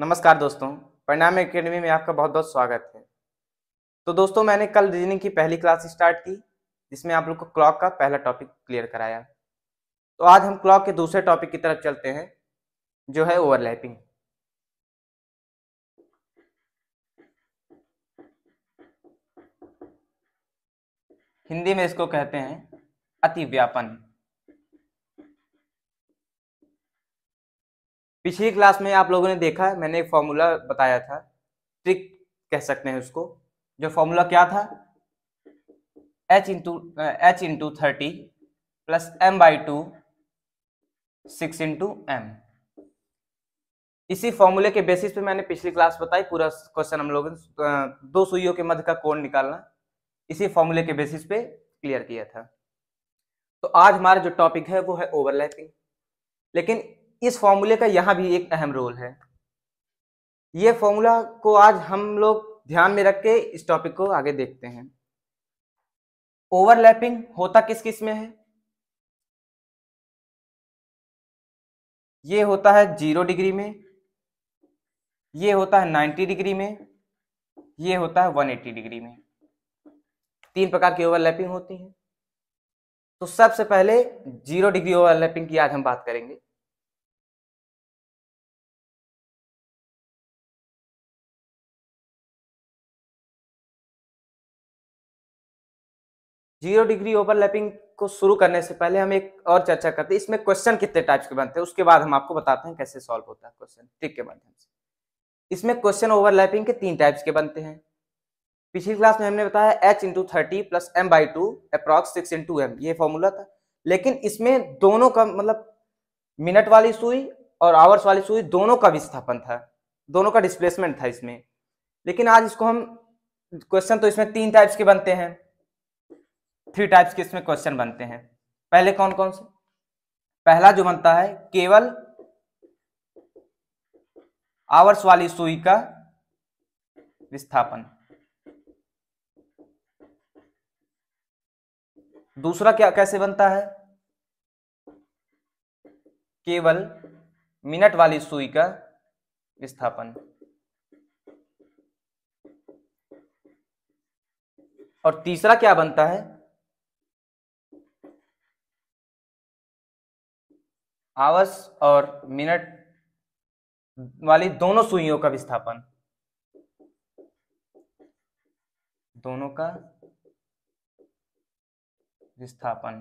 नमस्कार दोस्तों परिणाम एकेडमी में आपका बहुत बहुत स्वागत है तो दोस्तों मैंने कल रीजनिंग की पहली क्लास स्टार्ट की जिसमें आप लोग को क्लॉक का पहला टॉपिक क्लियर कराया तो आज हम क्लॉक के दूसरे टॉपिक की तरफ चलते हैं जो है ओवरलैपिंग हिंदी में इसको कहते हैं अतिव्यापन पिछली क्लास में आप लोगों ने देखा मैंने एक फॉर्मूला बताया था ट्रिक कह सकते हैं उसको जो फॉर्मूला क्या था H into H into thirty plus M by two six into M इसी फॉर्मूले के बेसिस पे मैंने पिछली क्लास बताई पूरा क्वेश्चन हम लोगों ने uh, दो सुइयों के मध्य का कोण निकालना इसी फॉर्मूले के बेसिस पे क्लियर किया था तो आज हमारा जो टॉपिक है वो है ओवरलैपिंग लेकिन इस फॉर्मूले का यहाँ भी एक अहम रोल है ये फॉर्मूला को आज हम लोग ध्यान में रख के इस टॉपिक को आगे देखते हैं ओवरलैपिंग होता किस किस में है ये होता है जीरो डिग्री में ये होता है नाइन्टी डिग्री में ये होता है वन एट्टी डिग्री में तीन प्रकार की ओवरलैपिंग होती है तो सबसे पहले जीरो डिग्री ओवरलैपिंग की आज हम बात करेंगे जीरो डिग्री ओवरलैपिंग को शुरू करने से पहले हम एक और चर्चा करते हैं इसमें क्वेश्चन कितने टाइप्स के बनते हैं उसके बाद हम आपको बताते हैं कैसे सॉल्व होता है क्वेश्चन ट्रिक के माध्यम से इसमें क्वेश्चन ओवरलैपिंग के तीन टाइप्स के बनते हैं पिछली क्लास में हमने बताया H into thirty plus M by two approx six into M ये फॉर्मूला था लेकिन इसमें दोनों का मतलब मिनट वाली सुई और आवर्स वाली सुई दोनों का विस्थापन था दोनों का डिस्प्लेसमेंट था इसमें लेकिन आज इसको हम क्वेश्चन तो इसमें तीन टाइप्स के बनते हैं थ्री टाइप्स के इसमें क्वेश्चन बनते हैं पहले कौन कौन से पहला जो बनता है केवल आवर्स वाली सुई का विस्थापन दूसरा क्या कैसे बनता है केवल मिनट वाली सुई का विस्थापन और तीसरा क्या बनता है आवस और मिनट वाली दोनों सुइयों का विस्थापन दोनों का विस्थापन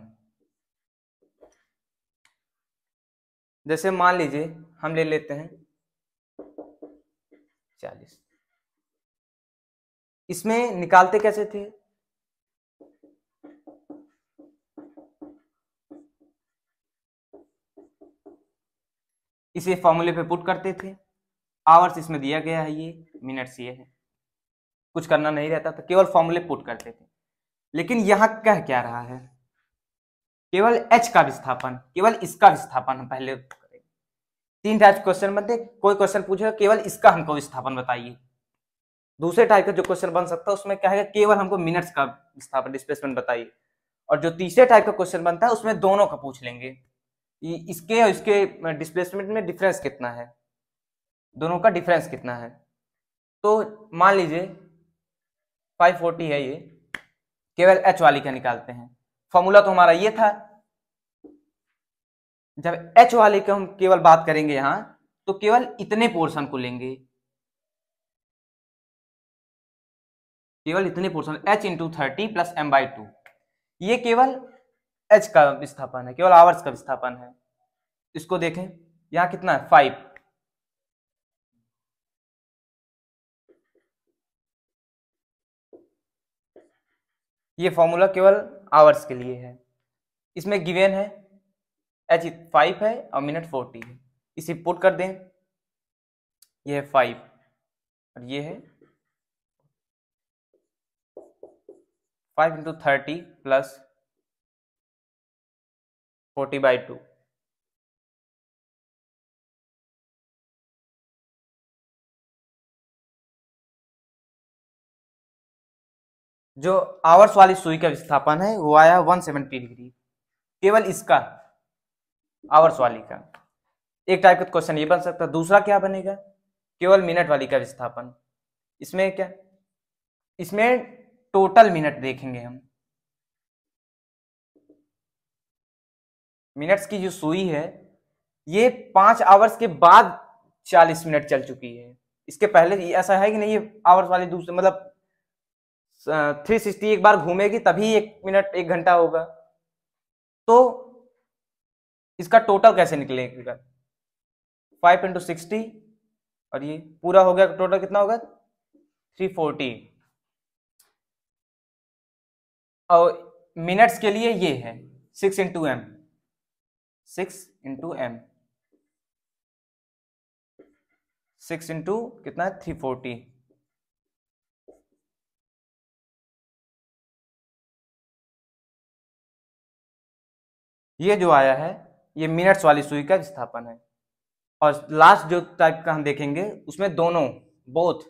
जैसे मान लीजिए हम ले लेते हैं चालीस इसमें निकालते कैसे थे इसे फॉर्मूले पे पुट करते थे आवर्स इसमें दिया गया है ये मिनट्स ये है कुछ करना नहीं रहता था केवल फॉर्मूले पुट करते थे लेकिन यहाँ कह क्या रहा है केवल एच का विस्थापन केवल इसका विस्थापन हम पहले करेंगे तीन टाइप क्वेश्चन बनते कोई क्वेश्चन पूछेगा केवल इसका हमको विस्थापन बताइए दूसरे टाइप का जो क्वेश्चन बन सकता है उसमें क्या है केवल हमको मिनट्स का विस्थापन डिस्प्लेसमेंट बताइए और जो तीसरे टाइप का क्वेश्चन बनता है उसमें दोनों का पूछ लेंगे इसके और इसके डिस्प्लेसमेंट में डिफरेंस कितना है दोनों का डिफरेंस कितना है तो मान लीजिए 540 है ये केवल एच वाली का निकालते हैं फॉर्मूला तो हमारा ये था जब एच वाले का हम केवल बात करेंगे यहां तो केवल इतने पोर्शन को लेंगे केवल इतने portion H into thirty plus M by two ये केवल एच का विस्थापन है केवल आवर्स का विस्थापन है इसको देखें यहां कितना है फाइव ये फॉर्मूला केवल आवर्स के लिए है इसमें गिवेन है एच फाइव है और मिनट फोर्टी है इसे पुट कर दें ये है फाइव और ये है five into thirty plus 40 by two जो आवर्स वाली सुई का विस्थापन है वो आया 170 डिग्री केवल इसका आवर्स वाली का एक टाइप का क्वेश्चन ये बन सकता है दूसरा क्या बनेगा केवल मिनट वाली का विस्थापन इसमें क्या इसमें टोटल मिनट देखेंगे हम मिनट्स की जो सुई है ये पाँच आवर्स के बाद चालीस मिनट चल चुकी है इसके पहले ऐसा है कि नहीं ये आवर्स वाली दूसरे मतलब थ्री सिक्सटी एक बार घूमेगी तभी एक मिनट एक घंटा होगा तो इसका टोटल कैसे निकलेगा फाइव इंटू सिक्सटी और ये पूरा हो गया टोटल कितना होगा थ्री फोर्टी और मिनट्स के लिए ये है six into M six into M six into कितना है थ्री फोर्टी ये जो आया है ये मिनट्स वाली सुई का स्थापन है और लास्ट जो टाइप का हम देखेंगे उसमें दोनों बोथ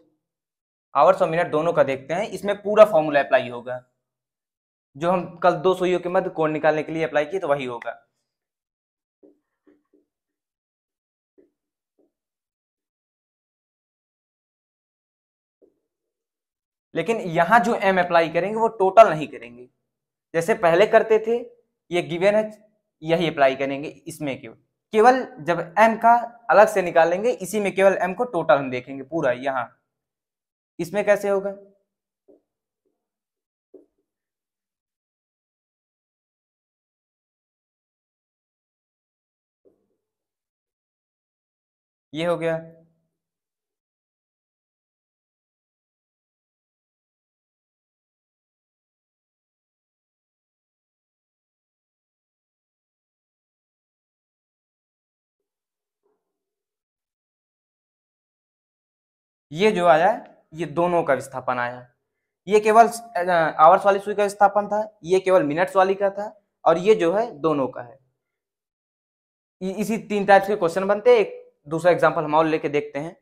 आवर्स और मिनट दोनों का देखते हैं इसमें पूरा फॉर्मूला अप्लाई होगा जो हम कल दो सुइयों के मध्य कोड निकालने के लिए अप्लाई किए तो वही होगा लेकिन यहां जो एम अप्लाई करेंगे वो टोटल नहीं करेंगे जैसे पहले करते थे ये गिवेन है यही अप्लाई करेंगे इसमें केवल केवल जब एम का अलग से निकालेंगे इसी में केवल एम को टोटल हम देखेंगे पूरा यहां इसमें कैसे होगा ये हो गया ये जो आया ये दोनों का विस्थापन आया ये केवल आवर्स वाली सुई का विस्थापन था ये केवल मिनट्स वाली का था और ये जो है दोनों का है इसी तीन टाइप्स के क्वेश्चन बनते हैं एक दूसरा एग्जाम्पल हम और लेके देखते हैं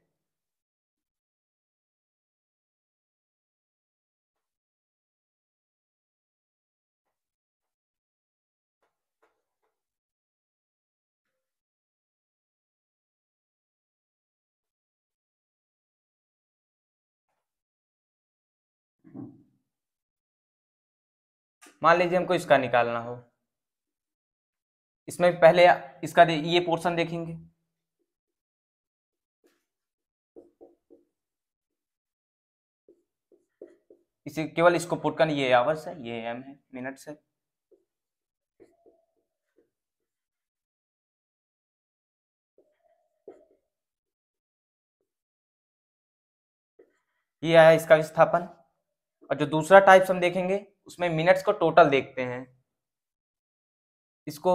मान लीजिए हमको इसका निकालना हो इसमें पहले इसका ये पोर्शन देखेंगे इसे केवल इसको पुट करना ये आवर्स है ये एम है मिनट है ये आया इसका विस्थापन और जो दूसरा टाइप्स हम देखेंगे उसमें मिनट्स को टोटल देखते हैं इसको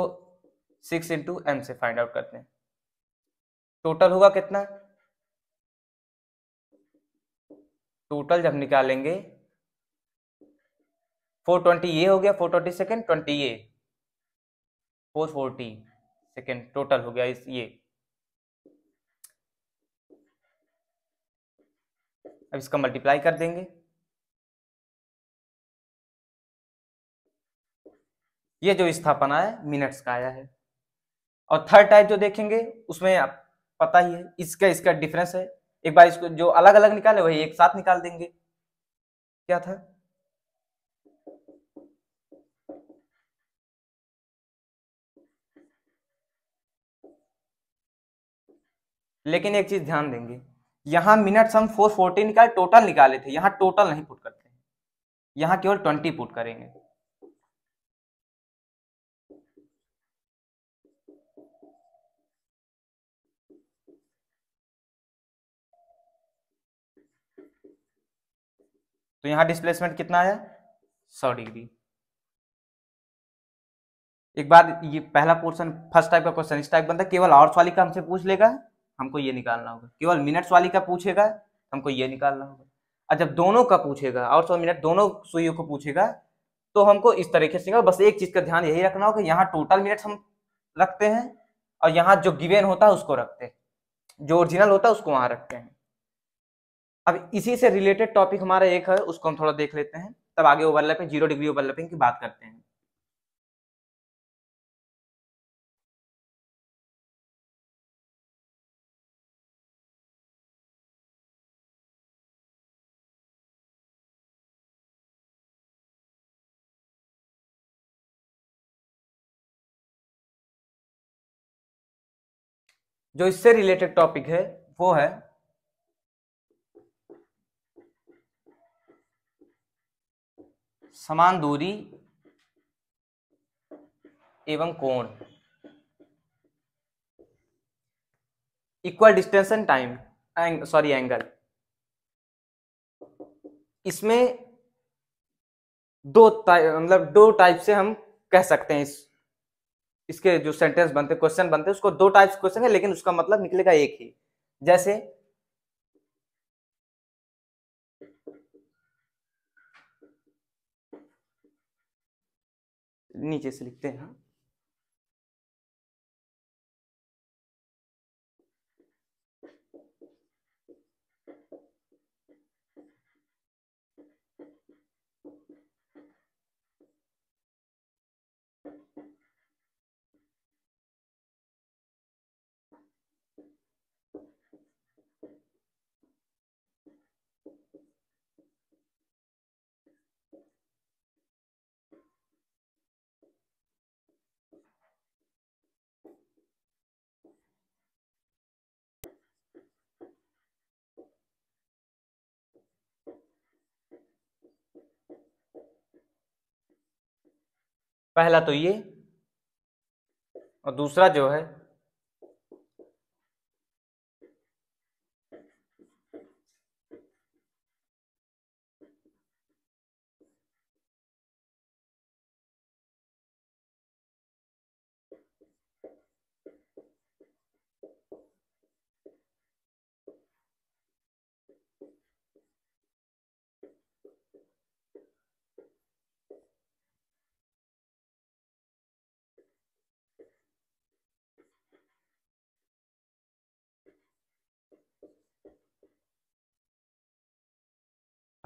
सिक्स इंटू एम से फाइंड आउट करते हैं टोटल होगा कितना टोटल जब निकालेंगे फोर ट्वेंटी ये हो गया फोर ट्वेंटी सेकेंड ट्वेंटी ये फोर फोर्टी सेकेंड टोटल हो गया इस ये अब इसका मल्टीप्लाई कर देंगे ये जो स्थापना है मिनट्स का आया है और थर्ड टाइप जो देखेंगे उसमें आप पता ही है इसका इसका डिफरेंस है एक बार इसको जो अलग अलग निकाले वही एक साथ निकाल देंगे क्या था लेकिन एक चीज ध्यान देंगे यहां मिनट्स हम फोर फोर्टी निकाले टोटल निकाले थे यहां टोटल नहीं पुट करते यहां केवल ट्वेंटी पुट करेंगे तो यहाँ डिस्प्लेसमेंट कितना आया सौ डिग्री एक बार ये पहला पोर्शन फर्स्ट टाइप का क्वेश्चन इस टाइप बनता है केवल आवर्स वाली का हमसे पूछ लेगा हमको ये निकालना होगा केवल मिनट्स वाली का पूछेगा हमको ये निकालना होगा और जब दोनों का पूछेगा और सौ मिनट दोनों सुइयों को पूछेगा तो हमको इस तरीके से बस एक चीज़ का ध्यान यही रखना होगा यहाँ टोटल मिनट्स हम रखते हैं और यहाँ जो गिवेन होता है उसको रखते हैं जो ओरिजिनल होता है उसको वहां रखते हैं अब इसी से रिलेटेड टॉपिक हमारा एक है उसको हम थोड़ा देख लेते हैं तब आगे ओवरलैपिंग जीरो डिग्री ओवरलैपिंग की बात करते हैं जो इससे रिलेटेड टॉपिक है वो है समान दूरी एवं कोण equal distance and time sorry angle इसमें दो मतलब दो टाइप से हम कह सकते हैं इस इसके जो सेंटेंस बनते क्वेश्चन बनते हैं उसको दो टाइप्स क्वेश्चन है लेकिन उसका मतलब निकलेगा एक ही जैसे नीचे से लिखते हैं पहला तो ये और दूसरा जो है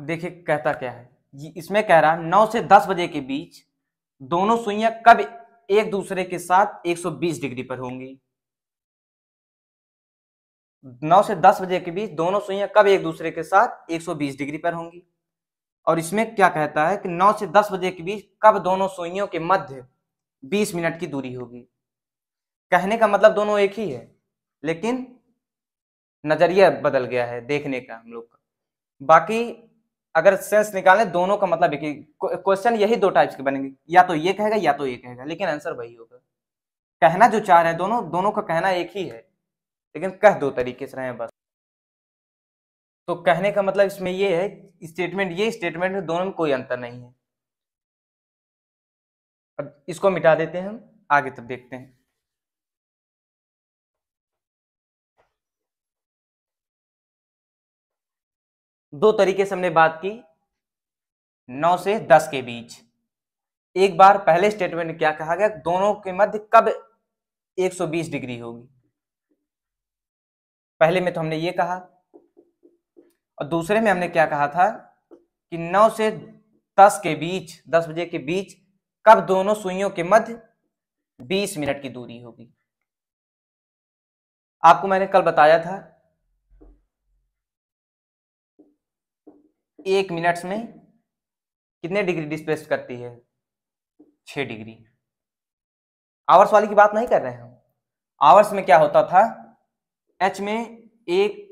देखिए कहता क्या है इसमें कह रहा नौ से दस बजे के बीच दोनों सुइयां कब एक दूसरे के साथ 120 डिग्री पर होंगी नौ से दस बजे के बीच दोनों सुइयां कब एक दूसरे के साथ 120 डिग्री पर होंगी और इसमें क्या कहता है कि नौ से दस बजे के बीच कब दोनों सुइयों के मध्य बीस मिनट की दूरी होगी कहने का मतलब दोनों एक ही है लेकिन नजरिया बदल गया है देखने का हम लोग का बाकी अगर सेंस निकालें दोनों का मतलब एक ही क्वेश्चन यही दो टाइप्स के बनेंगे या तो ये कहेगा या तो ये कहेगा लेकिन आंसर वही होगा कहना जो चाह रहे हैं दोनों दोनों का कहना एक ही है लेकिन कह दो तरीके से रहे हैं बस तो कहने का मतलब इसमें ये है स्टेटमेंट ये स्टेटमेंट है दोनों में कोई अंतर नहीं है अब इसको मिटा देते हैं हम आगे तब देखते हैं दो तरीके से हमने बात की नौ से दस के बीच एक बार पहले स्टेटमेंट में क्या कहा गया दोनों के मध्य कब 120 डिग्री होगी पहले में तो हमने ये कहा और दूसरे में हमने क्या कहा था कि 9 से 10 के बीच 10 बजे के बीच कब दोनों सुइयों के मध्य 20 मिनट की दूरी होगी आपको मैंने कल बताया था एक मिनट्स में कितने डिग्री डिस्प्लेस करती है छः डिग्री आवर्स वाली की बात नहीं कर रहे हैं आवर्स में क्या होता था एच में एक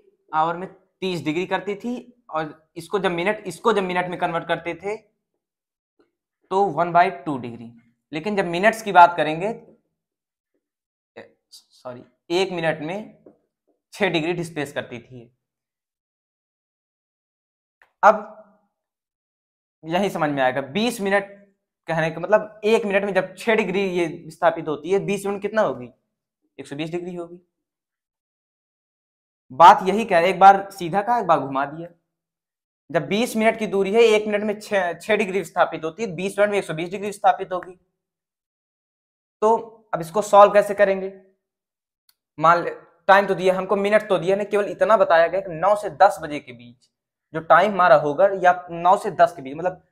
आवर में तीस डिग्री करती थी और इसको जब मिनट इसको जब मिनट में कन्वर्ट करते थे तो वन बाई टू डिग्री लेकिन जब मिनट्स की बात करेंगे सॉरी एक मिनट में छः डिग्री डिस्प्लेस करती थी अब यही समझ में आएगा बीस मिनट कहने का मतलब एक मिनट में जब छह डिग्री ये विस्थापित होती है बीस मिनट कितना होगी एक सौ बीस डिग्री होगी बात यही कह रहे एक बार सीधा कहा एक बार घुमा दिया जब 20 मिनट की दूरी है एक मिनट में छह डिग्री स्थापित होती है 20 मिनट में 120 डिग्री स्थापित होगी तो अब इसको सॉल्व कैसे करेंगे मान टाइम तो दिया हमको मिनट तो दिया ना केवल इतना बताया गया कि नौ से दस बजे के बीच जो टाइम हमारा होगा या नौ से दस के बीच मतलब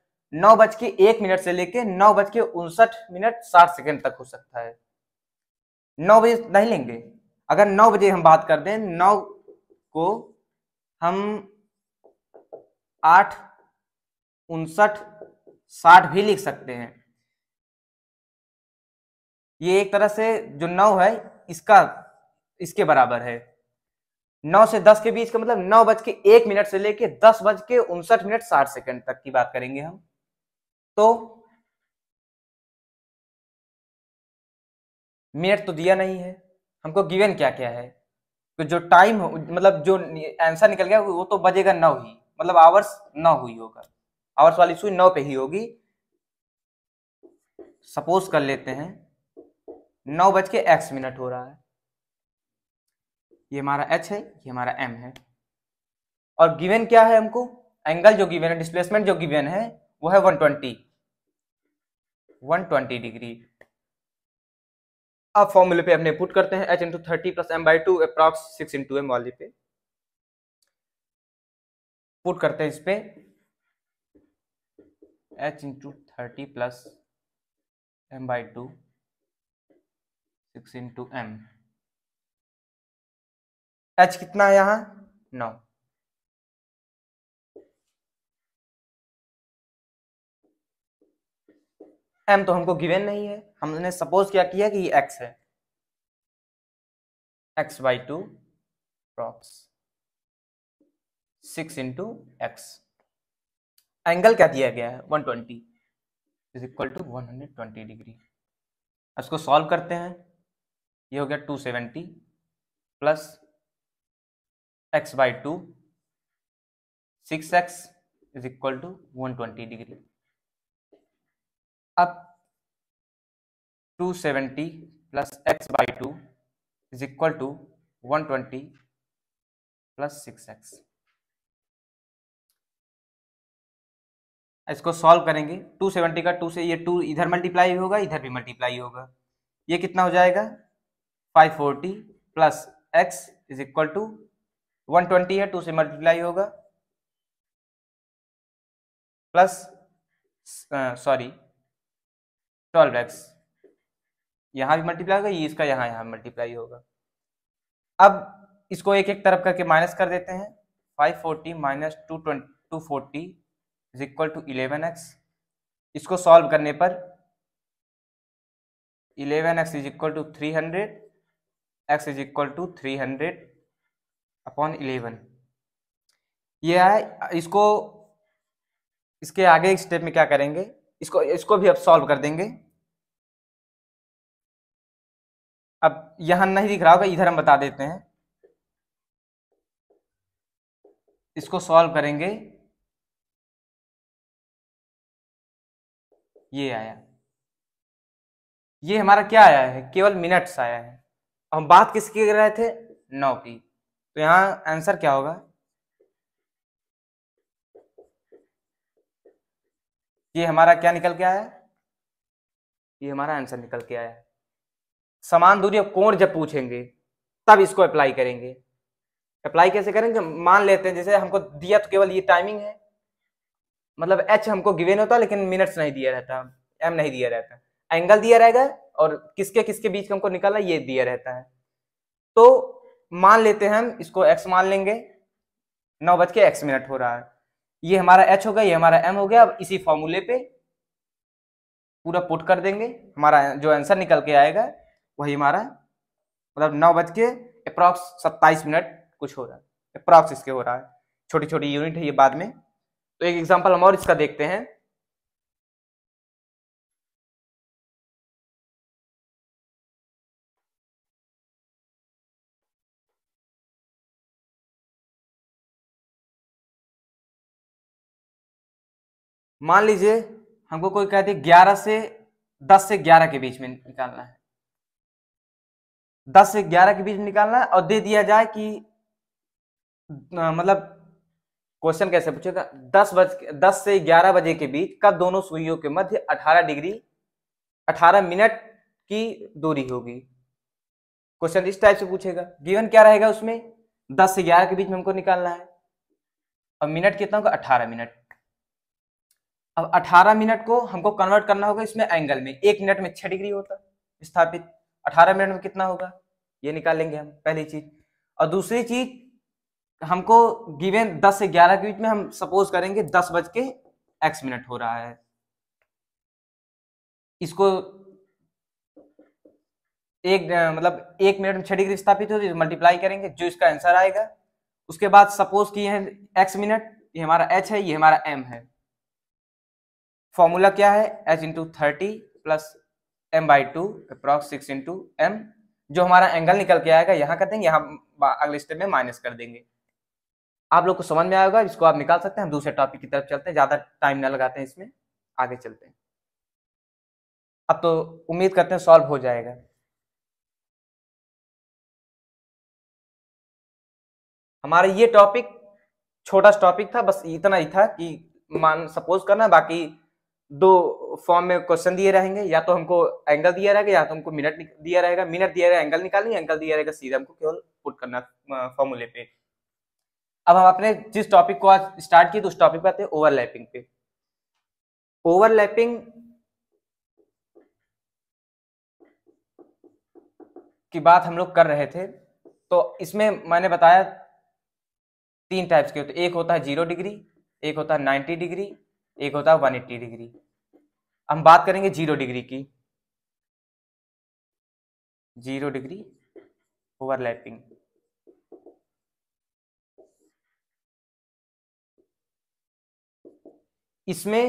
नौ बज के एक मिनट से लेके नौ बज के उनसठ मिनट साठ सेकेंड तक हो सकता है नौ बजे नहीं लेंगे अगर नौ बजे हम बात कर दें नौ को हम आठ उनसठ साठ भी लिख सकते हैं ये एक तरह से जो नौ है इसका इसके बराबर है नौ से दस के बीच का मतलब नौ बज के एक मिनट से लेके दस बज के उनसठ मिनट साठ सेकंड तक की बात करेंगे हम तो मिनट तो दिया नहीं है हमको गिवन क्या क्या है तो जो टाइम मतलब जो आंसर निकल गया वो तो बजेगा नौ ही मतलब आवर्स नौ हुई होगा आवर्स वाली सुई नौ पे ही होगी सपोज कर लेते हैं नौ बज के एक्स मिनट हो रहा है ये हमारा एच है ये हमारा एम है और गिवन क्या है हमको एंगल जो गिवन है डिस्प्लेसमेंट जो गिवन है वो है 120 ट्वेंटी डिग्री अब फॉर्मूले पे हमने पुट करते हैं H into thirty plus M by two approx six into M वाली पे पुट करते हैं इस पे H into thirty plus M by two six into M H कितना है यहां नौ एम तो हमको गिवेन नहीं है हमने सपोज क्या किया कि ये एक्स है X by two approx six into X angle क्या दिया गया है one twenty is equal to one hundred twenty degree इसको सॉल्व करते हैं ये हो गया two seventy plus X by two six X is equal to one twenty degree अब two seventy plus X by two is equal to one twenty plus six X इसको solve करेंगे two seventy का two से ये to इधर multiply होगा इधर भी मल्टीप्लाई होगा ये कितना हो जाएगा five forty plus X is equal to one twenty है टू से मल्टीप्लाई होगा प्लस सॉरी ट्वेल्व एक्स यहाँ भी मल्टीप्लाई होगा ये इसका यहाँ यहाँ मल्टीप्लाई होगा अब इसको एक एक तरफ करके माइनस कर देते हैं five forty minus two twenty two forty is equal to eleven X इसको सॉल्व करने पर eleven X is equal to three hundred X is equal to three hundred upon eleven ये है इसको इसके आगे स्टेप में क्या करेंगे इसको इसको भी अब सॉल्व कर देंगे अब यहां नहीं दिख रहा होगा इधर हम बता देते हैं इसको सॉल्व करेंगे ये आया ये हमारा क्या आया है केवल मिनट्स आया है हम बात किसकी कर रहे थे नौ की तो यहाँ आंसर क्या होगा ये हमारा क्या निकल के आया ये हमारा आंसर निकल के आया समान दूरी और कोण जब पूछेंगे तब इसको अप्लाई करेंगे अप्लाई कैसे करेंगे मान लेते हैं जैसे हमको दिया तो केवल ये टाइमिंग है मतलब एच हमको गिवेन होता लेकिन मिनट्स नहीं दिया रहता एम नहीं दिया रहता एंगल दिया रहेगा और किसके किसके बीच हमको निकालना ये दिया रहता है तो मान लेते हैं हम इसको एक्स मान लेंगे नौ बज के एक्स मिनट हो रहा है ये हमारा एच हो गया ये हमारा एम हो गया अब इसी फॉर्मूले पे पूरा पुट कर देंगे हमारा जो आंसर निकल के आएगा वही हमारा मतलब नौ बज के अप्रॉक्स सत्ताईस मिनट कुछ हो रहा है अप्रॉक्स इसके हो रहा है छोटी छोटी यूनिट है ये बाद में तो एक एग्जाम्पल हम और इसका देखते हैं मान लीजिए हमको कोई कहते ग्यारह से दस से ग्यारह के बीच में निकालना है दस से ग्यारह के बीच में निकालना है और दे दिया जाए कि मतलब क्वेश्चन कैसे पूछेगा दस बज दस से ग्यारह बजे के बीच कब दोनों सुइयों के मध्य अठारह डिग्री अठारह मिनट की दूरी होगी क्वेश्चन इस टाइप से पूछेगा गिवन क्या रहेगा उसमें दस से ग्यारह के बीच में हमको निकालना है और मिनट कितना होगा अठारह मिनट अब 18 मिनट को हमको कन्वर्ट करना होगा इसमें एंगल में एक मिनट में छह डिग्री होता स्थापित 18 मिनट में कितना होगा ये निकालेंगे हम पहली चीज और दूसरी चीज हमको गिवेन 10 से 11 के बीच में हम सपोज करेंगे दस बज के एक्स मिनट हो रहा है इसको एक मतलब एक मिनट में छह डिग्री स्थापित होती है मल्टीप्लाई करेंगे जो इसका आंसर आएगा उसके बाद सपोज किए हैं एक्स मिनट ये हमारा एच है ये हमारा एम है फॉर्मूला क्या है H into thirty plus M by two approx six into M जो हमारा एंगल निकल के आएगा यहाँ कर देंगे यहाँ अगले स्टेप में माइनस कर देंगे आप लोग को समझ में आएगा इसको आप निकाल सकते हैं हम दूसरे टॉपिक की तरफ चलते हैं ज़्यादा टाइम ना लगाते हैं इसमें आगे चलते हैं अब तो उम्मीद करते हैं सॉल्व हो जाएगा हमारा ये टॉपिक छोटा सा टॉपिक था बस इतना ही था कि मान सपोज करना बाकी दो फॉर्म में क्वेश्चन दिए रहेंगे या तो हमको एंगल दिया रहेगा या तो हमको मिनट दिया रहेगा मिनट दिया रहेगा एंगल निकालेंगे एंगल दिया रहेगा सीधे हमको केवल पुट करना फॉर्मूले पे अब हम अपने जिस टॉपिक को आज स्टार्ट किए तो उस टॉपिक पे आते हैं ओवरलैपिंग पे ओवरलैपिंग की बात हम लोग कर रहे थे तो इसमें मैंने बताया तीन टाइप्स के होते एक होता है जीरो डिग्री एक होता है नाइन्टी डिग्री एक होता है वन एट्टी डिग्री हम बात करेंगे जीरो डिग्री की जीरो डिग्री ओवरलैपिंग इसमें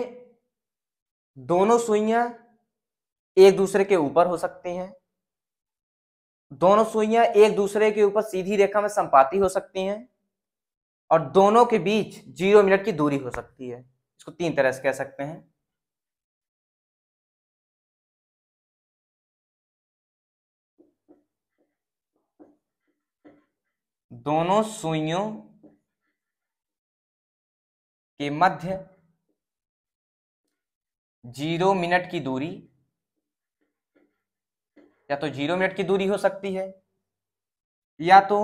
दोनों सुइयां एक दूसरे के ऊपर हो सकती हैं दोनों सुइयां एक दूसरे के ऊपर सीधी रेखा में संपाती हो सकती हैं और दोनों के बीच जीरो मिनट की दूरी हो सकती है इसको तीन तरह से कह सकते हैं दोनों सुइयों के मध्य जीरो मिनट की दूरी या तो जीरो मिनट की दूरी हो सकती है या तो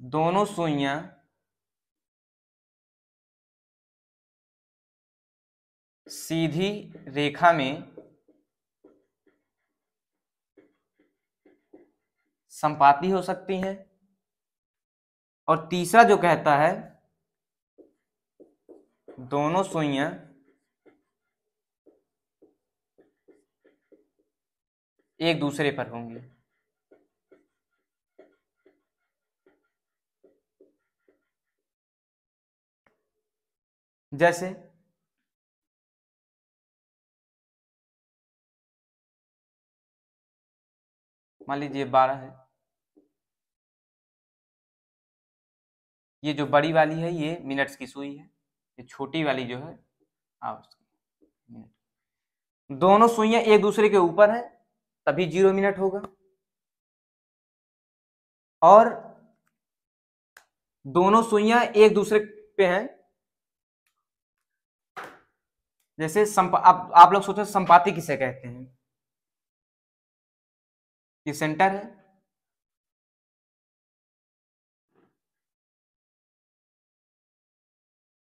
दोनों सुइया सीधी रेखा में संपाती हो सकती हैं और तीसरा जो कहता है दोनों सुइया एक दूसरे पर होंगी जैसे मान लीजिए बारह है ये जो बड़ी वाली है ये मिनट्स की सुई है ये छोटी वाली जो है आवर्स हाँ, दोनों सुइया एक दूसरे के ऊपर है तभी जीरो मिनट होगा और दोनों सुइया एक दूसरे पे हैं जैसे आप आप लोग सोचो संपाति किसे कहते हैं ये सेंटर है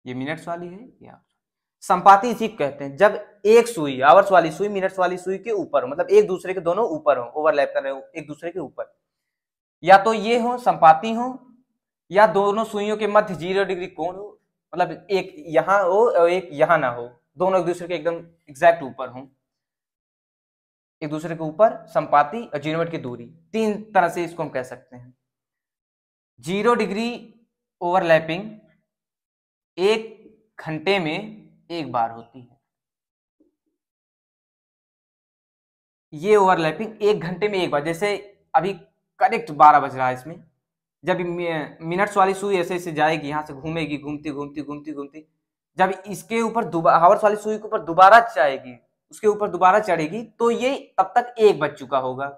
ये मिनट्स वाली है या संपाति इसी कहते हैं जब एक सुई आवर्स वाली सुई मिनट्स वाली सुई के ऊपर हो मतलब एक दूसरे के दोनों ऊपर हो ओवरलैप कर रहे हो एक दूसरे के ऊपर या तो ये हो संपाति हो या दोनों सुइयों के मध्य जीरो डिग्री कोण हो मतलब एक यहाँ हो और एक यहाँ ना हो दोनों एक दूसरे के एकदम एग्जैक्ट ऊपर हूं एक दूसरे के ऊपर संपाति और जीनोवेट की दूरी तीन तरह से इसको हम कह सकते हैं जीरो डिग्री ओवरलैपिंग एक घंटे में एक बार होती है ये ओवरलैपिंग एक घंटे में एक बार जैसे अभी करेक्ट बारह बज रहा है इसमें जब मिनट्स वाली सुई ऐसे ऐसे जाएगी यहां से घूमेगी घूमती घूमती घूमती घूमती जब इसके ऊपर हावर्स वाली सुई के ऊपर दोबारा चाहेगी उसके ऊपर दोबारा चढ़ेगी तो ये तब तक एक बच चुका होगा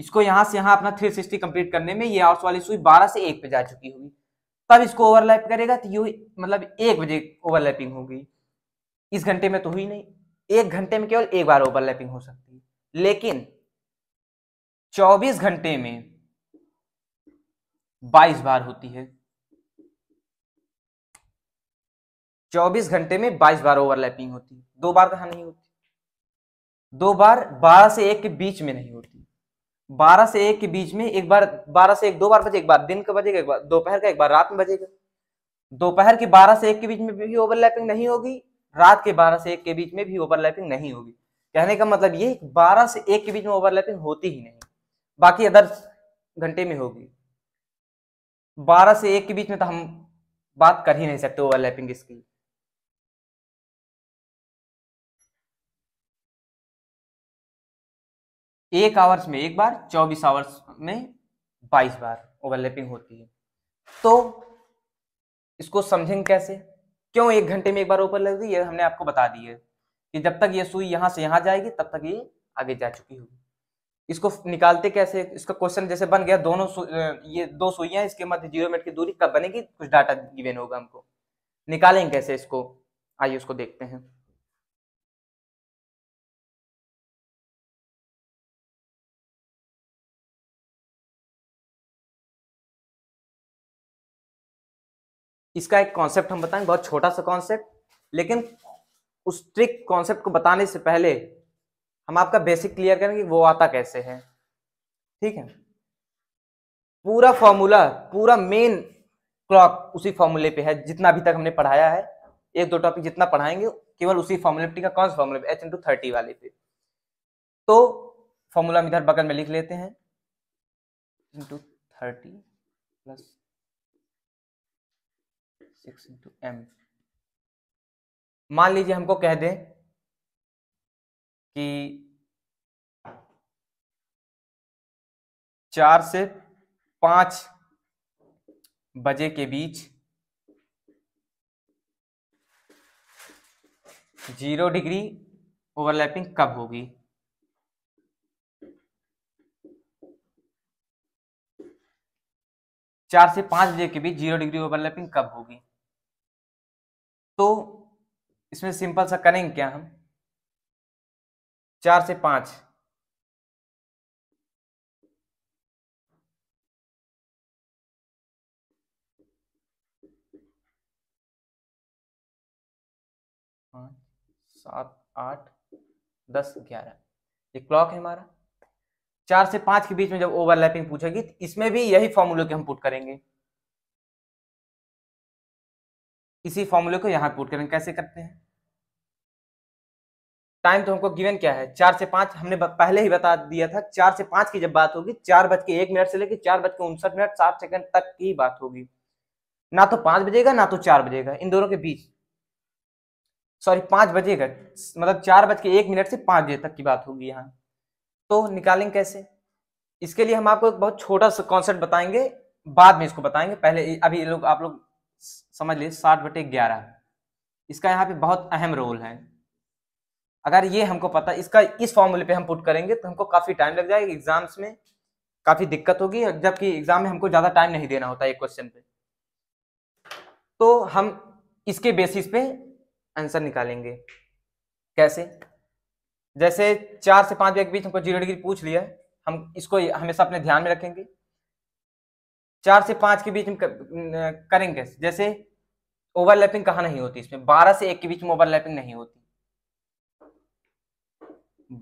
इसको यहां से यहां अपना थ्री सिक्सटी कंप्लीट करने में ये हावर्स वाली सुई बारह से एक पे जा चुकी होगी तब इसको ओवरलैप करेगा तो यू मतलब एक बजे ओवरलैपिंग होगी इस घंटे में तो हुई नहीं एक घंटे में केवल एक बार ओवरलैपिंग हो सकती है लेकिन 24 घंटे में 22 बार होती है चौबीस घंटे में बाईस बार ओवरलैपिंग होती है दो बार कहा तो नहीं होती दो बार बारह से एक के बीच में नहीं होती बारह से एक के बीच में एक बार बारह से एक दो बार बजे एक बार दिन का बजेगा एक बार दोपहर का एक बार रात में बजेगा दोपहर के बारह से एक के बीच में भी ओवरलैपिंग नहीं होगी रात के बारह से एक के बीच में भी ओवरलैपिंग नहीं होगी कहने का मतलब ये बारह से एक के बीच में ओवरलैपिंग होती ही नहीं बाकी अदर घंटे में होगी बारह से एक के बीच में तो हम बात कर ही नहीं सकते ओवरलैपिंग इसकी एक आवर्स में एक बार चौबीस आवर्स में बाईस बार ओवरलैपिंग होती है तो इसको समझेंगे कैसे क्यों एक घंटे में एक बार ऊपर लगती ये हमने आपको बता दी है कि जब तक ये सुई यहाँ से यहाँ जाएगी तब तक ये आगे जा चुकी होगी इसको निकालते कैसे इसका क्वेश्चन जैसे बन गया दोनों ये दो सुइया इसके मध्य जीरो मिनट की दूरी कब बनेगी कुछ डाटा गिवेन होगा हमको निकालेंगे कैसे इसको आइए उसको देखते हैं इसका एक कॉन्सेप्ट हम बताएं बहुत छोटा सा कॉन्सेप्ट लेकिन उस ट्रिक कॉन्सेप्ट को बताने से पहले हम आपका बेसिक क्लियर करेंगे वो आता कैसे है ठीक है पूरा फॉर्मूला पूरा मेन क्लॉक उसी फॉर्मूले पे है जितना अभी तक हमने पढ़ाया है एक दो टॉपिक जितना पढ़ाएंगे केवल उसी फॉर्मुलेटी का कौन सा फॉर्मूला एच इंटू थर्टी वाले पे तो फॉर्मूला हम इधर बगल में लिख लेते हैं into thirty plus six into M मान लीजिए हमको कह दें कि चार से पांच बजे के बीच जीरो डिग्री ओवरलैपिंग कब होगी चार से पांच बजे के बीच जीरो डिग्री ओवरलैपिंग कब होगी तो इसमें सिंपल सा करेंगे क्या हम चार से पांच सात आठ दस ग्यारह ये क्लॉक है हमारा चार से पांच के बीच में जब ओवरलैपिंग पूछेगी तो इसमें भी यही फॉर्मूले के हम पुट करेंगे इसी फॉर्मूले को यहाँ पुट करेंगे कैसे करते हैं टाइम तो हमको गिवन क्या है चार से पांच हमने पहले ही बता दिया था चार से पांच की जब बात होगी चार बज के एक मिनट से लेकर चार बज के उनसठ मिनट सात सेकंड तक की बात होगी ना तो पांच बजेगा ना तो चार बजेगा इन दोनों के बीच सॉरी पांच बजेगा मतलब चार बज के एक मिनट से पांच बजे तक की बात होगी यहाँ तो निकालेंगे कैसे इसके लिए हम आपको एक बहुत छोटा सा कॉन्सेप्ट बताएंगे बाद में इसको बताएंगे पहले अभी लोग आप लोग समझ लीजिए साठ बटे ग्यारह इसका यहाँ पे बहुत अहम रोल है अगर ये हमको पता इसका इस फॉर्मूले पे हम पुट करेंगे तो हमको काफ़ी टाइम लग जाएगा एग्जाम्स में काफ़ी दिक्कत होगी जबकि एग्जाम में हमको ज़्यादा टाइम नहीं देना होता एक क्वेश्चन पे तो हम इसके बेसिस पे आंसर निकालेंगे कैसे जैसे चार से पाँच के बीच हमको जीरो डिग्री पूछ लिया हम इसको हमेशा अपने ध्यान में रखेंगे चार से पांच के बीच में करेंगे जैसे ओवरलैपिंग कहा नहीं होती इसमें बारह से एक के बीच में ओवरलैपिंग नहीं होती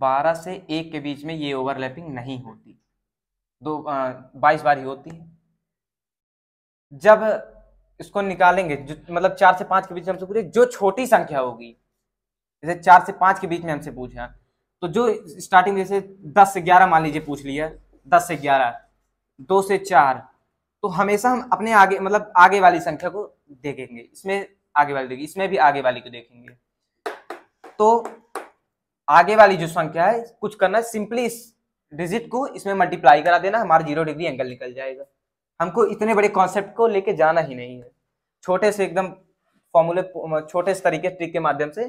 बारह से एक के बीच में ये ओवरलैपिंग नहीं होती दो बाईस बार ही होती है जब इसको निकालेंगे जो मतलब चार से पांच के बीच में हमसे पूछे जो छोटी संख्या होगी जैसे चार से पांच के बीच में हमसे पूछा तो जो स्टार्टिंग जैसे दस से ग्यारह मान लीजिए पूछ लिया दस से ग्यारह दो से चार तो हमेशा हम अपने आगे मतलब आगे वाली संख्या को देखेंगे इसमें आगे वाली देखेंगे इसमें भी आगे वाली को देखेंगे तो आगे वाली जो संख्या है कुछ करना है सिंपली इस डिजिट को इसमें मल्टीप्लाई करा देना हमारा जीरो डिग्री एंगल निकल जाएगा हमको इतने बड़े कॉन्सेप्ट को लेके जाना ही नहीं है छोटे से एकदम फॉर्मूले छोटे से तरीके ट्रिक के माध्यम से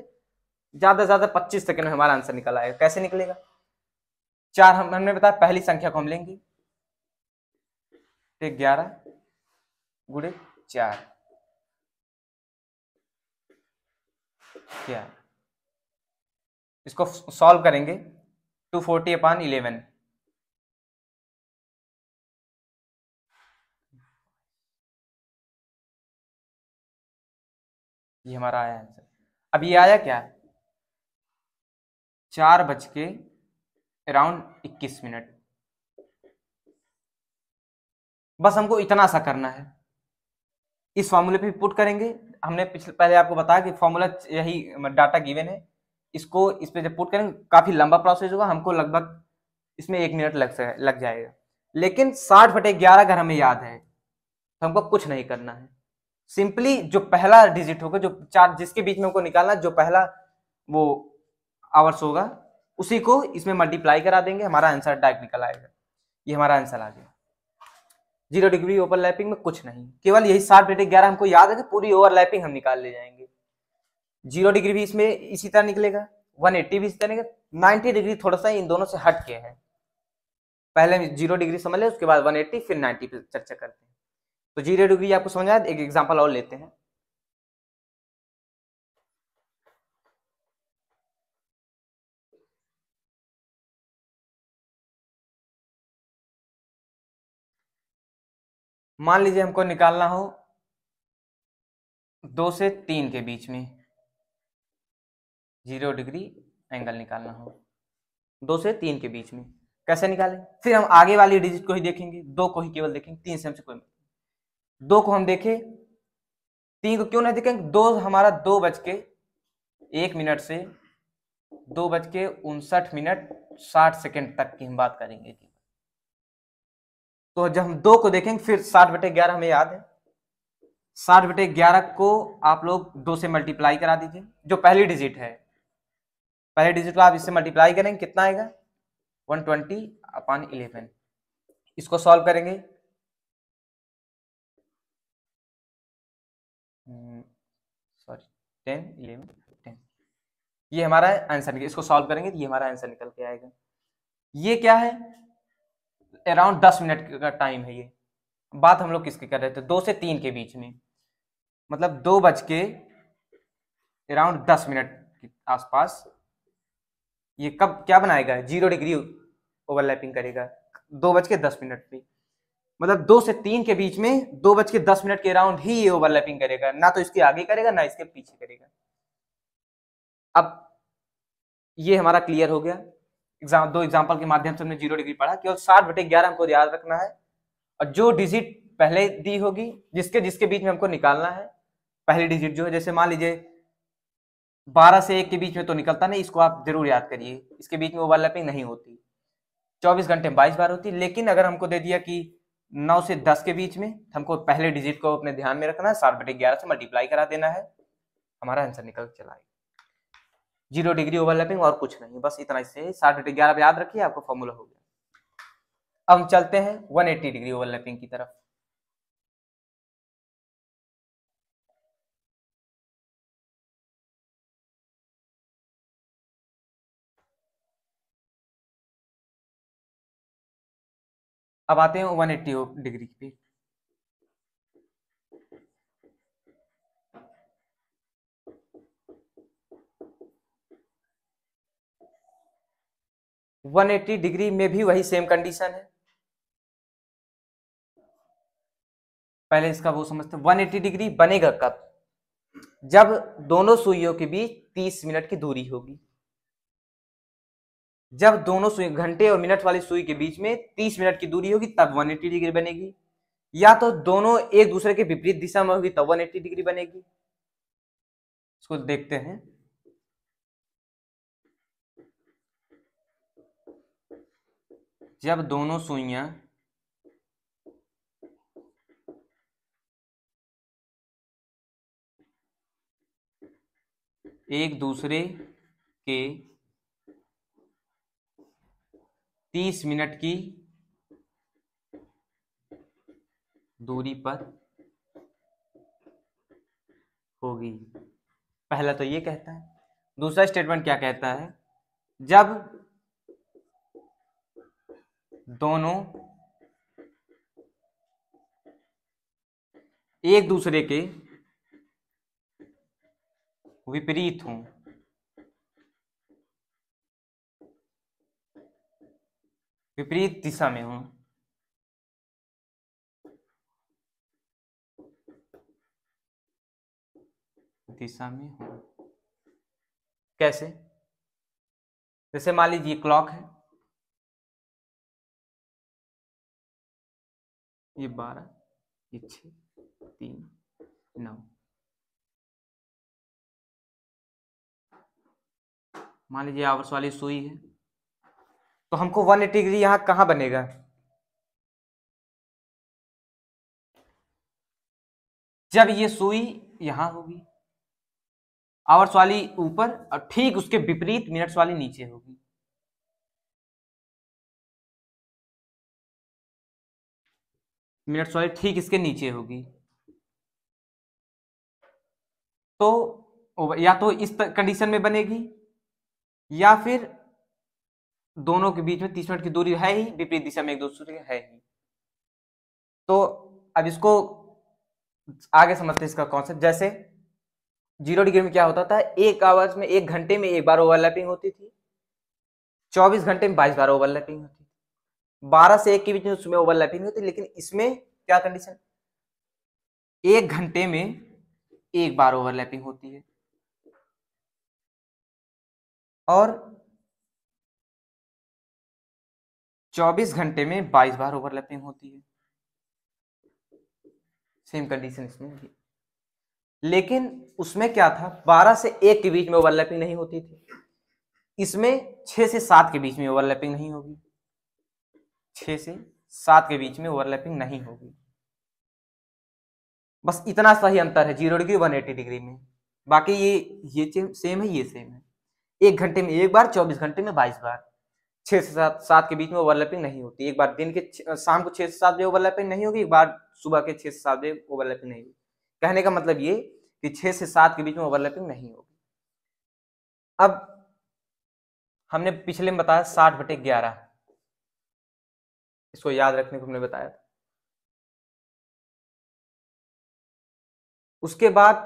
ज़्यादा से ज़्यादा पच्चीस सेकेंड में हमारा आंसर निकल आएगा कैसे निकलेगा चार हम हमने बताया पहली संख्या को हम लेंगे ठीक ग्यारह गुड़े चार क्या इसको सॉल्व करेंगे टू फोर्टी अपान इलेवन ये हमारा आया आंसर अब ये आया क्या चार बज के अराउंड इक्कीस मिनट बस हमको इतना सा करना है इस फॉर्मूले पे पुट करेंगे हमने पिछले पहले आपको बताया कि फॉर्मूला यही डाटा गिवन है इसको इस पर जब पुट करेंगे काफ़ी लंबा प्रोसेस होगा हमको लगभग इसमें एक मिनट लग लग जाएगा लेकिन साठ बटे ग्यारह अगर हमें याद है तो हमको कुछ नहीं करना है सिंपली जो पहला डिजिट होगा जो चार जिसके बीच में हमको निकालना जो पहला वो आवर्स होगा उसी को इसमें मल्टीप्लाई करा देंगे हमारा आंसर डायरेक्ट निकल आएगा ये हमारा आंसर आ गया जीरो डिग्री ओवरलैपिंग में कुछ नहीं केवल यही सात बटे ग्यारह हमको याद है कि पूरी ओवरलैपिंग हम निकाल ले जाएंगे जीरो डिग्री भी इसमें इसी तरह निकलेगा वन एट्टी भी इसी तरह निकलेगा नाइन्टी डिग्री थोड़ा सा इन दोनों से हट के है पहले हम जीरो डिग्री समझ लें उसके बाद वन एट्टी फिर नाइन्टी पर चर्चा करते हैं तो जीरो डिग्री आपको समझ आया एक एग्जाम्पल और लेते हैं मान लीजिए हमको निकालना हो दो से तीन के बीच में जीरो डिग्री एंगल निकालना हो दो से तीन के बीच में कैसे निकालें फिर हम आगे वाली डिजिट को ही देखेंगे दो को ही केवल देखेंगे तीन से हमसे कोई मतलब दो को हम देखें तीन को क्यों नहीं देखेंगे दो हमारा दो बज के एक मिनट से दो बज के उनसठ मिनट साठ सेकेंड तक की हम बात करेंगे तो जब हम दो को देखेंगे फिर साठ बटे ग्यारह हमें याद है साठ बटे ग्यारह को आप लोग दो से मल्टीप्लाई करा दीजिए जो पहली डिजिट है पहले डिजिट को आप इससे मल्टीप्लाई करेंगे कितना आएगा वन ट्वेंटी अपॉन इलेवन इसको सॉल्व करेंगे सॉरी टेन इलेवन टेन ये हमारा आंसर निकल इसको सॉल्व करेंगे ये हमारा आंसर निकल के आएगा ये क्या है अराउंड दस मिनट का टाइम है ये बात हम लोग किसकी कर रहे थे दो से तीन के बीच में मतलब दो बज के अराउंड दस मिनट के आसपास ये कब क्या बनाएगा जीरो डिग्री ओवरलैपिंग करेगा दो बज के दस मिनट पे मतलब दो से तीन के बीच में दो बज के दस मिनट के अराउंड ही ये ओवरलैपिंग करेगा ना तो इसके आगे करेगा ना इसके पीछे करेगा अब ये हमारा क्लियर हो गया एग्जाम दो एग्जाम्पल के माध्यम से हमने जीरो डिग्री पढ़ा केवल सात बटे ग्यारह हमको याद रखना है और जो डिजिट पहले दी होगी जिसके जिसके बीच में हमको निकालना है पहली डिजिट जो है जैसे मान लीजिए बारह से एक के बीच में तो निकलता नहीं इसको आप जरूर याद करिए इसके बीच में ओवरलैपिंग नहीं होती चौबीस घंटे बाईस बार होती लेकिन अगर हमको दे दिया कि नौ से दस के बीच में तो हमको पहले डिजिट को अपने ध्यान में रखना है सात बटे ग्यारह से मल्टीप्लाई करा देना है हमारा आंसर निकल चला जीरो डिग्री ओवरलैपिंग और कुछ नहीं बस इतना इससे साठ डिग्री ग्यारह याद रखिए आपका फॉर्मूला हो गया अब हम चलते हैं वन एट्टी डिग्री ओवरलैपिंग की तरफ अब आते हैं 180 डिग्री पे 180 डिग्री में भी वही सेम कंडीशन है पहले इसका वो समझते 180 डिग्री बनेगा कब जब दोनों सुइयों के बीच 30 मिनट की दूरी होगी जब दोनों सुई घंटे और मिनट वाली सुई के बीच में 30 मिनट की दूरी होगी तब 180 डिग्री बनेगी या तो दोनों एक दूसरे के विपरीत दिशा में होगी तब 180 डिग्री बनेगी इसको देखते हैं जब दोनों सुइया एक दूसरे के तीस मिनट की दूरी पर होगी पहला तो ये कहता है दूसरा स्टेटमेंट क्या कहता है जब दोनों एक दूसरे के विपरीत हों विपरीत दिशा में हों दिशा में हो कैसे जैसे मान लीजिए क्लॉक है ये बारह ये छ तीन नौ मान लीजिए आवर्स वाली सुई है तो हमको 180 डिग्री यहां कहां बनेगा जब ये सुई यहां होगी आवर्स वाली ऊपर और ठीक उसके विपरीत मिनट्स वाली नीचे होगी मिनट सॉरी ठीक इसके नीचे होगी तो या तो इस कंडीशन में बनेगी या फिर दोनों के बीच में तीस मिनट की दूरी है ही विपरीत दिशा में एक दूसरे के है ही तो अब इसको आगे समझते हैं इसका कॉन्सेप्ट जैसे जीरो डिग्री में क्या होता था एक आवर्स में एक घंटे में एक बार ओवरलैपिंग होती थी चौबीस घंटे में बाईस बार ओवरलैपिंग होती बारह से एक के बीच में उसमें तो ओवरलैपिंग होती है लेकिन इसमें क्या कंडीशन एक घंटे में एक बार ओवरलैपिंग होती है और 24 घंटे में 22 बार ओवरलैपिंग होती है सेम कंडीशन इसमें भी लेकिन उसमें क्या था 12 से 1 के बीच में ओवरलैपिंग नहीं होती थी इसमें 6 से 7 के बीच में ओवरलैपिंग नहीं होगी छः से सात के बीच में ओवरलैपिंग नहीं होगी बस इतना सही अंतर है zero degree one eighty degree में बाकी ये ये सेम है ये सेम है एक घंटे में एक बार चौबीस घंटे में बाईस बार छः से सात सात के बीच में ओवरलैपिंग नहीं होती एक बार दिन के शाम को छः से सात बजे ओवरलैपिंग नहीं होगी एक बार सुबह के छः से सात बजे ओवरलैपिंग नहीं होगी कहने का मतलब ये कि छः से सात के बीच में ओवरलैपिंग नहीं होगी अब हमने पिछले में बताया साठ बटे ग्यारह इसको याद रखने को हमने बताया था उसके बाद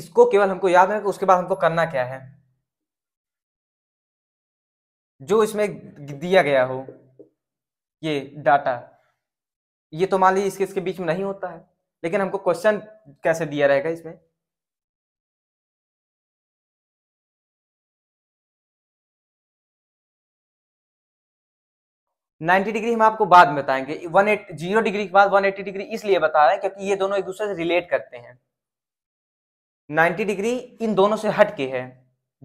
इसको केवल हमको याद है उसके बाद हमको करना क्या है जो इसमें दिया गया हो ये डाटा ये तो मान लीजिए इसके इसके बीच में नहीं होता है लेकिन हमको क्वेश्चन कैसे दिया रहेगा इसमें 90 डिग्री हम आपको बाद में बताएंगे वन एट जीरो डिग्री के बाद 180 डिग्री इसलिए बता रहे हैं क्योंकि ये दोनों एक दूसरे से रिलेट करते हैं 90 डिग्री इन दोनों से हट के है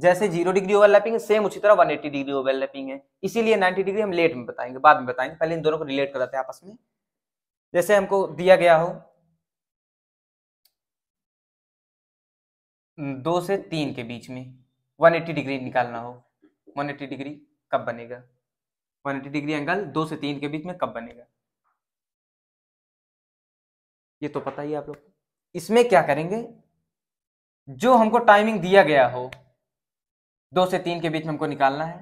जैसे जीरो डिग्री ओवरलैपिंग है सेम उसी तरह 180 डिग्री ओवरलैपिंग है इसीलिए 90 डिग्री हम लेट में बताएंगे बाद में बताएंगे पहले इन दोनों को रिलेट कराते हैं आपस में जैसे हमको दिया गया हो दो से तीन के बीच में वन डिग्री निकालना हो वन डिग्री कब बनेगा 180 डिग्री एंगल दो से तीन के बीच में कब बनेगा ये तो पता ही आप लोग इसमें क्या करेंगे जो हमको टाइमिंग दिया गया हो दो से तीन के बीच में हमको निकालना है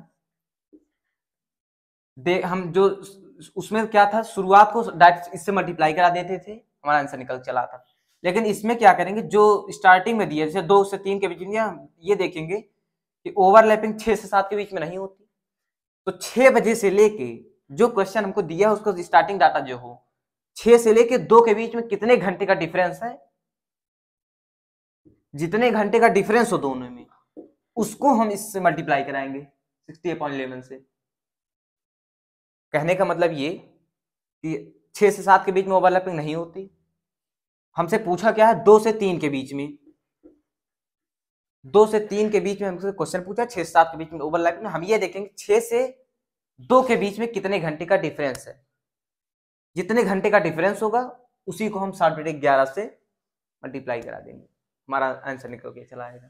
दे हम जो उसमें क्या था शुरुआत को डायरेक्ट इससे मल्टीप्लाई करा देते थे हमारा आंसर निकल चला था लेकिन इसमें क्या करेंगे जो स्टार्टिंग में दिया जैसे दो से तीन के बीच में ये देखेंगे कि ओवरलैपिंग छह से सात के बीच में नहीं होती तो छह बजे से लेके जो क्वेश्चन हमको दिया है उसका स्टार्टिंग डाटा जो हो छह से लेके दो के बीच में कितने घंटे का डिफरेंस है जितने घंटे का डिफरेंस हो दोनों में उसको हम इससे मल्टीप्लाई कराएंगे सिक्सटी अपॉइंट इलेवन से कहने का मतलब ये कि छह से सात के बीच में ओवरलैपिंग नहीं होती हमसे पूछा क्या है दो से तीन के बीच में दो से तीन के बीच में हमसे क्वेश्चन पूछा छह से सात के बीच में ओवरलैपिंग हम ये देखेंगे छह से दो के बीच में कितने घंटे का डिफरेंस है जितने घंटे का डिफरेंस होगा उसी को हम साठ बटे ग्यारह से मल्टीप्लाई करा देंगे हमारा आंसर निकल के चला आएगा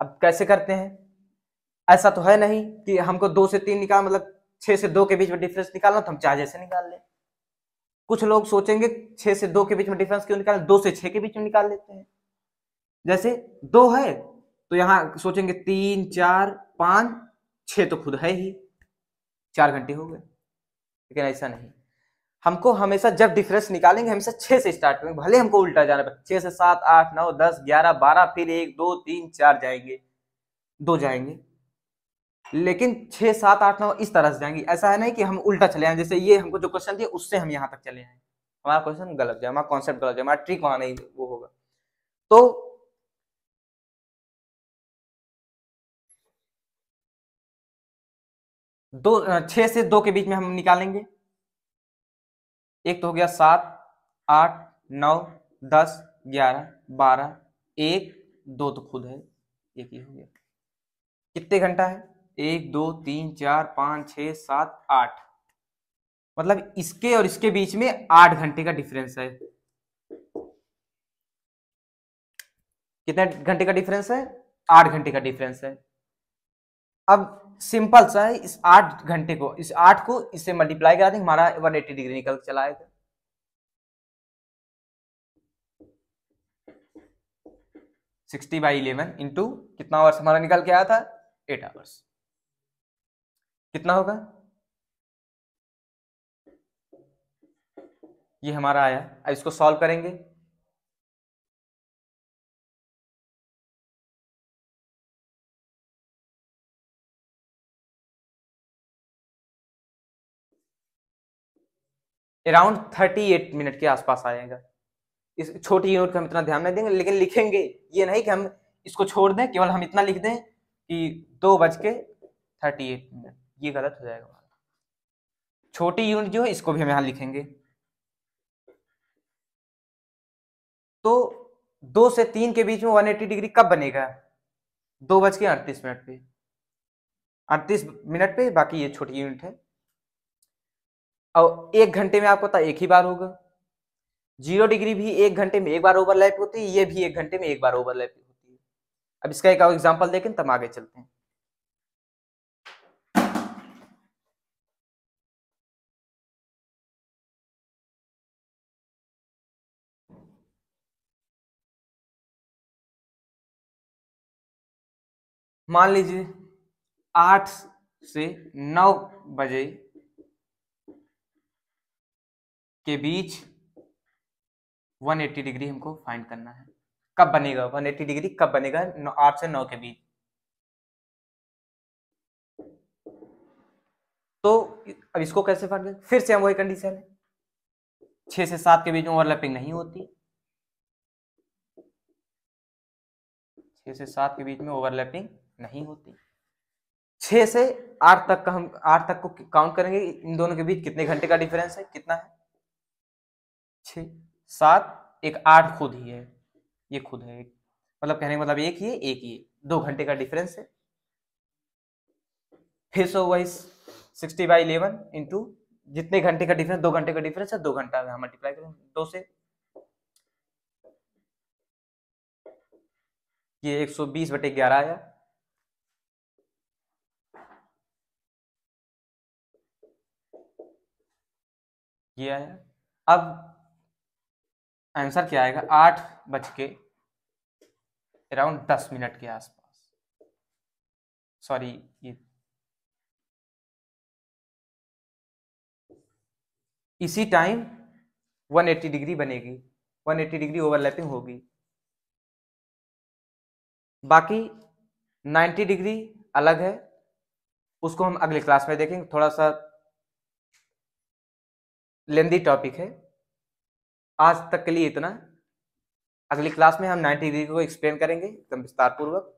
अब कैसे करते हैं ऐसा तो है नहीं कि हमको दो से तीन निकाल मतलब छह से दो के बीच में डिफरेंस निकालना तो हम चार जैसे निकाल लें कुछ लोग सोचेंगे छह से दो के बीच में डिफरेंस क्यों निकाल दो से छह के बीच में निकाल लेते हैं जैसे दो है तो यहाँ सोचेंगे तीन चार पांच छह तो खुद है ही चार घंटे हो गए लेकिन ऐसा नहीं हमको हमेशा जब डिफरेंस निकालेंगे हमेशा छः से स्टार्ट करेंगे भले हमको उल्टा जाना पड़े छः से सात आठ नौ दस ग्यारह बारह फिर एक दो तीन चार जाएंगे दो जाएंगे लेकिन छः सात आठ नौ इस तरह से जाएंगे ऐसा है नहीं कि हम उल्टा चले आए जैसे ये हमको जो क्वेश्चन दिया उससे हम यहाँ तक चले आए हमारा क्वेश्चन गलत जाए हमारा कॉन्सेप्ट गलत जाए हमारा ट्रिक वहाँ नहीं वो होगा तो दो छः से दो के बीच में हम निकालेंगे एक तो हो गया सात आठ नौ दस ग्यारह बारह एक दो तो खुद है एक ही हो गया कितने घंटा है एक दो तीन चार पाँच छ सात आठ मतलब इसके और इसके बीच में आठ घंटे का डिफरेंस है कितने घंटे का डिफरेंस है आठ घंटे का डिफरेंस है अब सिंपल सा है इस आठ घंटे को इस आठ को इससे मल्टीप्लाई करा देंगे हमारा वन एट्टी डिग्री निकल चला आएगा सिक्सटी बाई इलेवन इंटू कितना आवर्स हमारा निकल के आया था एट आवर्स कितना होगा ये हमारा आया अब इसको सॉल्व करेंगे अराउंड थर्टी एट मिनट के आसपास आएगा इस छोटी यूनिट का हम इतना ध्यान नहीं देंगे लेकिन लिखेंगे ये नहीं कि हम इसको छोड़ दें केवल हम इतना लिख दें कि दो बज के थर्टी एट मिनट ये गलत हो जाएगा हमारा छोटी यूनिट जो है इसको भी हम यहाँ लिखेंगे तो दो से तीन के बीच में वन एट्टी डिग्री कब बनेगा दो बज के अड़तीस मिनट पे अड़तीस मिनट पे बाकी ये छोटी यूनिट है और एक घंटे में आपको एक ही बार होगा जीरो डिग्री भी एक घंटे में एक बार ओवरलैप होती है ये भी एक घंटे में एक बार ओवरलैप होती है अब इसका एक और एग्जाम्पल देखें तब आगे चलते हैं मान लीजिए आठ से नौ बजे के बीच 180 डिग्री हमको फाइंड करना है कब बनेगा 180 डिग्री कब बनेगा आठ से नौ के बीच तो अब इसको कैसे फाइंड करें फिर से हम वही कंडीशन है छह से सात के बीच में ओवरलैपिंग नहीं होती छह से सात के बीच में ओवरलैपिंग नहीं होती छह से आठ तक का हम आठ तक को काउंट करेंगे इन दोनों के बीच कितने घंटे का डिफरेंस है कितना है छ सात एक आठ खुद ही है ये खुद है मतलब कहने का मतलब एक ये एक ये दो घंटे का डिफरेंस है फिर सो वही सिक्सटी बाई इलेवन इंटू जितने घंटे का डिफरेंस दो घंटे का डिफरेंस है दो घंटा हम मल्टीप्लाई करेंगे दो से ये एक सौ बीस बटे ग्यारह आया ये आया अब आंसर क्या आएगा आठ बज के अराउंड दस मिनट के आसपास सॉरी ये इसी टाइम 180 डिग्री बनेगी 180 डिग्री ओवरलैपिंग होगी बाकी 90 डिग्री अलग है उसको हम अगले क्लास में देखेंगे थोड़ा सा लेंदी टॉपिक है आज तक के लिए इतना अगली क्लास में हम नाइन्टी डिग्री को एक्सप्लेन करेंगे एकदम विस्तारपूर्वक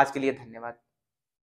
आज के लिए धन्यवाद